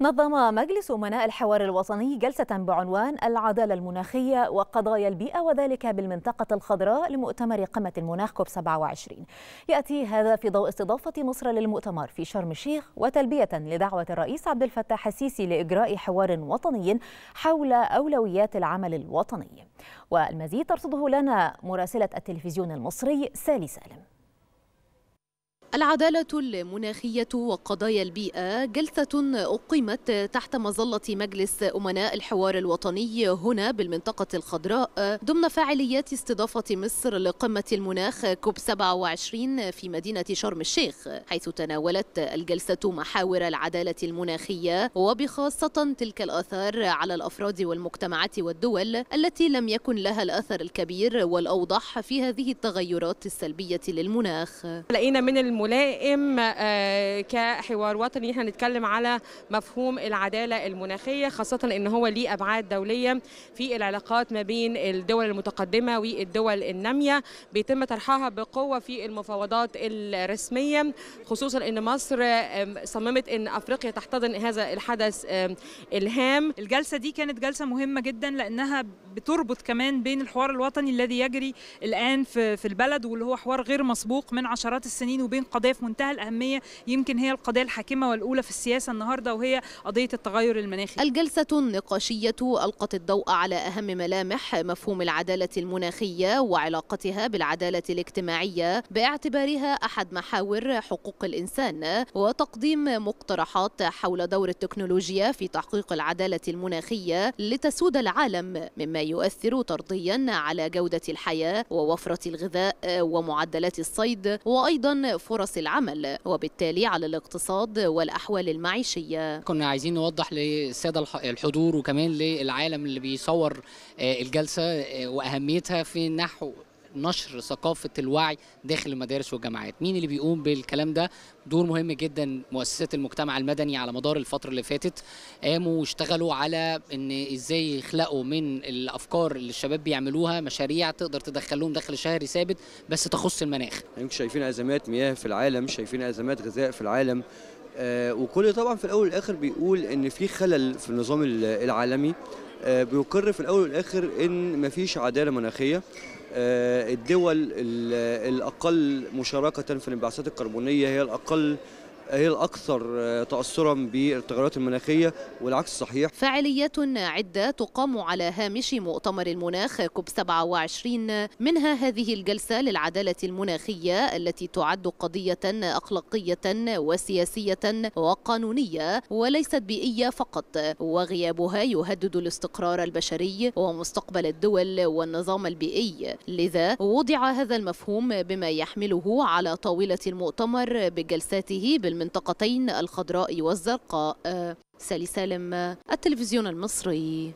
نظم مجلس أمناء الحوار الوطني جلسة بعنوان العدالة المناخية وقضايا البيئة وذلك بالمنطقة الخضراء لمؤتمر قمة المناخ كوب 27 يأتي هذا في ضوء استضافة مصر للمؤتمر في شرم الشيخ وتلبية لدعوة الرئيس عبد الفتاح السيسي لإجراء حوار وطني حول أولويات العمل الوطني والمزيد ترصده لنا مراسلة التلفزيون المصري سالي سالم العدالة المناخية وقضايا البيئة جلسة أقيمت تحت مظلة مجلس أمناء الحوار الوطني هنا بالمنطقة الخضراء ضمن فعاليات استضافة مصر لقمة المناخ كوب 27 في مدينة شرم الشيخ حيث تناولت الجلسة محاور العدالة المناخية وبخاصة تلك الآثار على الأفراد والمجتمعات والدول التي لم يكن لها الأثر الكبير والأوضح في هذه التغيرات السلبية للمناخ لقينا من ملائم آه، كحوار وطني احنا نتكلم على مفهوم العداله المناخيه خاصه ان هو ليه ابعاد دوليه في العلاقات ما بين الدول المتقدمه والدول الناميه بيتم طرحها بقوه في المفاوضات الرسميه خصوصا ان مصر صممت ان افريقيا تحتضن هذا الحدث الهام الجلسه دي كانت جلسه مهمه جدا لانها بتربط كمان بين الحوار الوطني الذي يجري الان في البلد واللي هو حوار غير مسبوق من عشرات السنين وبين قضيه في منتهى الاهميه يمكن هي القضيه الحاكمه والاولى في السياسه النهارده وهي قضيه التغير المناخي. الجلسه النقاشيه القت الضوء على اهم ملامح مفهوم العداله المناخيه وعلاقتها بالعداله الاجتماعيه باعتبارها احد محاور حقوق الانسان وتقديم مقترحات حول دور التكنولوجيا في تحقيق العداله المناخيه لتسود العالم مما يؤثر طرديا على جوده الحياه ووفره الغذاء ومعدلات الصيد وايضا فرص فرص العمل وبالتالي على الاقتصاد والأحوال المعيشية كنا عايزين نوضح للسادة الحضور وكمان للعالم اللي بيصور آه، الجلسة آه، وأهميتها في نحو نشر ثقافه الوعي داخل المدارس والجامعات مين اللي بيقوم بالكلام ده دور مهم جدا مؤسسات المجتمع المدني على مدار الفتره اللي فاتت قاموا واشتغلوا على ان ازاي يخلقوا من الافكار اللي الشباب بيعملوها مشاريع تقدر تدخلهم دخل شهري ثابت بس تخص المناخ يمكن شايفين ازمات مياه في العالم شايفين ازمات غذاء في العالم آه، وكل طبعا في الاول والاخر بيقول ان في خلل في النظام العالمي آه، بيقر في الاول والاخر ان مفيش عداله مناخيه آه، الدول الأقل مشاركة في الانبعاثات الكربونية هي الأقل هي الأكثر آه، تأثرا بالتغيرات المناخية والعكس صحيح فعاليات عدة تقام على هامش مؤتمر المناخ كوب 27 منها هذه الجلسة للعدالة المناخية التي تعد قضية أخلاقية وسياسية وقانونية وليست بيئية فقط وغيابها يهدد الاستقرار البشري ومستقبل الدول والنظام البيئي لذا وضع هذا المفهوم بما يحمله على طاولة المؤتمر بجلساته بال المنطقتين الخضراء والزرقاء آه، سالي سالم آه، التلفزيون المصري